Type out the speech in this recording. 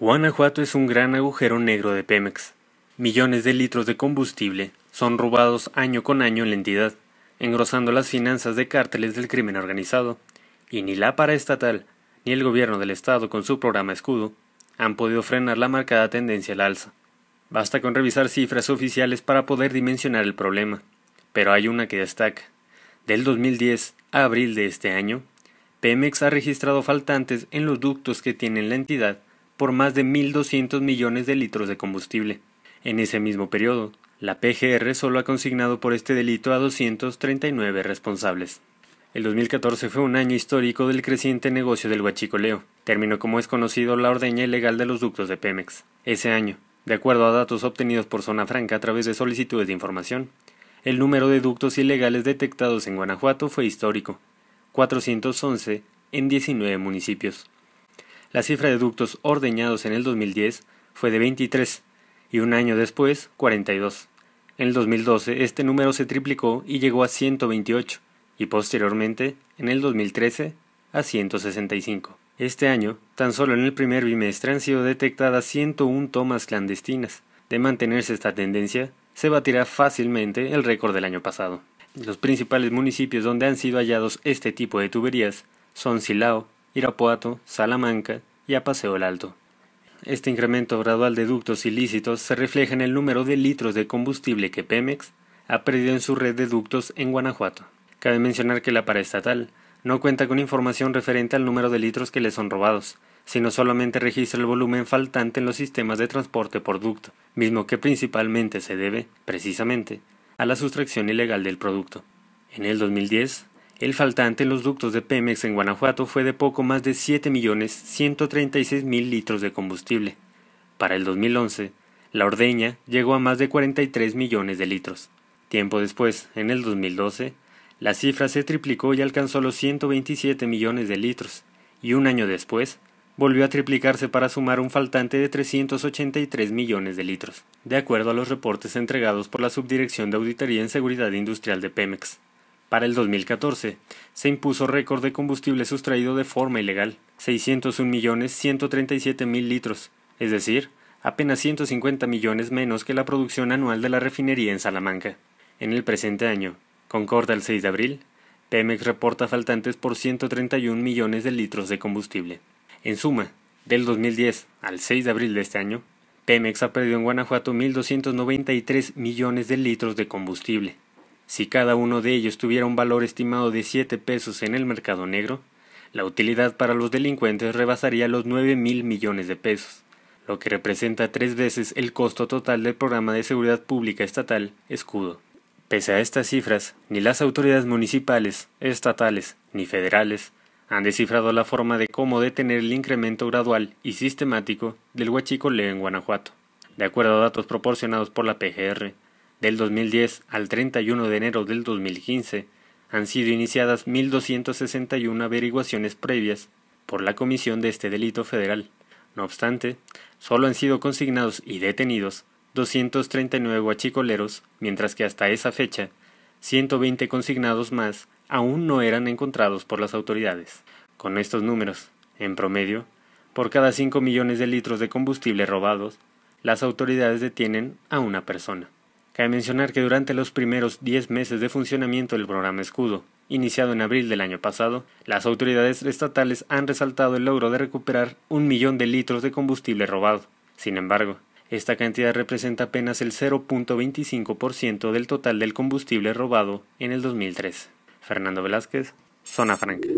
Guanajuato es un gran agujero negro de Pemex. Millones de litros de combustible son robados año con año en la entidad, engrosando las finanzas de cárteles del crimen organizado, y ni la paraestatal ni el gobierno del estado con su programa escudo han podido frenar la marcada tendencia al alza. Basta con revisar cifras oficiales para poder dimensionar el problema, pero hay una que destaca. Del 2010 a abril de este año, Pemex ha registrado faltantes en los ductos que tiene la entidad por más de 1.200 millones de litros de combustible. En ese mismo periodo, la PGR solo ha consignado por este delito a 239 responsables. El 2014 fue un año histórico del creciente negocio del huachicoleo, término como es conocido la ordeña ilegal de los ductos de Pemex. Ese año, de acuerdo a datos obtenidos por Zona Franca a través de solicitudes de información, el número de ductos ilegales detectados en Guanajuato fue histórico, 411 en 19 municipios la cifra de ductos ordeñados en el 2010 fue de 23 y un año después 42. En el 2012 este número se triplicó y llegó a 128 y posteriormente, en el 2013, a 165. Este año, tan solo en el primer bimestre han sido detectadas 101 tomas clandestinas. De mantenerse esta tendencia, se batirá fácilmente el récord del año pasado. Los principales municipios donde han sido hallados este tipo de tuberías son Silao, Irapuato, Salamanca y a Paseo el Alto. Este incremento gradual de ductos ilícitos se refleja en el número de litros de combustible que Pemex ha perdido en su red de ductos en Guanajuato. Cabe mencionar que la paraestatal no cuenta con información referente al número de litros que le son robados, sino solamente registra el volumen faltante en los sistemas de transporte por ducto, mismo que principalmente se debe, precisamente, a la sustracción ilegal del producto. En el 2010, el faltante en los ductos de Pemex en Guanajuato fue de poco más de 7.136.000 litros de combustible. Para el 2011, la ordeña llegó a más de 43 millones de litros. Tiempo después, en el 2012, la cifra se triplicó y alcanzó los 127 millones de litros, y un año después, volvió a triplicarse para sumar un faltante de 383 millones de litros, de acuerdo a los reportes entregados por la Subdirección de Auditoría en Seguridad Industrial de Pemex. Para el 2014, se impuso récord de combustible sustraído de forma ilegal, millones mil litros, es decir, apenas 150 millones menos que la producción anual de la refinería en Salamanca. En el presente año, concorda el 6 de abril, Pemex reporta faltantes por 131 millones de litros de combustible. En suma, del 2010 al 6 de abril de este año, Pemex ha perdido en Guanajuato 1.293 millones de litros de combustible. Si cada uno de ellos tuviera un valor estimado de 7 pesos en el mercado negro, la utilidad para los delincuentes rebasaría los nueve mil millones de pesos, lo que representa tres veces el costo total del programa de seguridad pública estatal Escudo. Pese a estas cifras, ni las autoridades municipales, estatales, ni federales han descifrado la forma de cómo detener el incremento gradual y sistemático del huachicoleo en Guanajuato. De acuerdo a datos proporcionados por la PGR, del 2010 al 31 de enero del 2015 han sido iniciadas 1.261 averiguaciones previas por la comisión de este delito federal. No obstante, solo han sido consignados y detenidos 239 huachicoleros, mientras que hasta esa fecha, 120 consignados más aún no eran encontrados por las autoridades. Con estos números, en promedio, por cada 5 millones de litros de combustible robados, las autoridades detienen a una persona. Cabe mencionar que durante los primeros 10 meses de funcionamiento del programa Escudo, iniciado en abril del año pasado, las autoridades estatales han resaltado el logro de recuperar un millón de litros de combustible robado. Sin embargo, esta cantidad representa apenas el 0.25% del total del combustible robado en el 2003. Fernando Velázquez, Zona Franca.